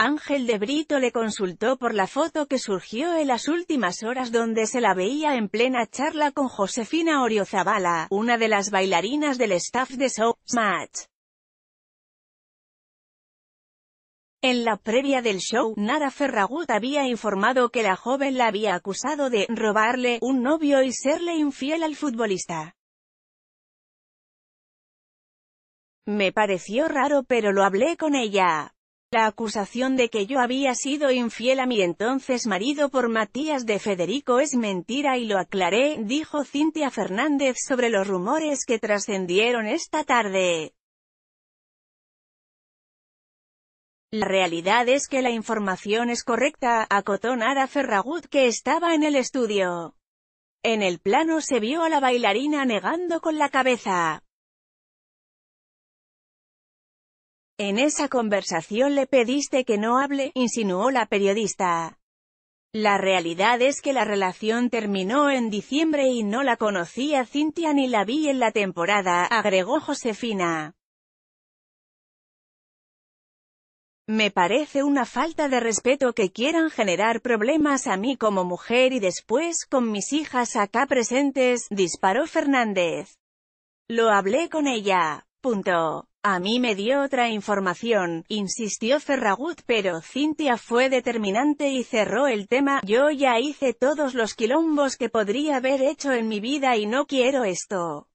Ángel de Brito le consultó por la foto que surgió en las últimas horas donde se la veía en plena charla con Josefina Oriozabala, una de las bailarinas del staff de Showmatch. En la previa del show, Nara Ferragut había informado que la joven la había acusado de «robarle» un novio y serle infiel al futbolista. Me pareció raro pero lo hablé con ella, la acusación de que yo había sido infiel a mi entonces marido por Matías de Federico es mentira y lo aclaré, dijo Cintia Fernández sobre los rumores que trascendieron esta tarde. La realidad es que la información es correcta, acotó Nara Ferragut que estaba en el estudio. En el plano se vio a la bailarina negando con la cabeza. En esa conversación le pediste que no hable, insinuó la periodista. La realidad es que la relación terminó en diciembre y no la conocí a Cintia ni la vi en la temporada, agregó Josefina. Me parece una falta de respeto que quieran generar problemas a mí como mujer y después con mis hijas acá presentes, disparó Fernández. Lo hablé con ella. Punto. A mí me dio otra información, insistió Ferragut pero Cintia fue determinante y cerró el tema, yo ya hice todos los quilombos que podría haber hecho en mi vida y no quiero esto.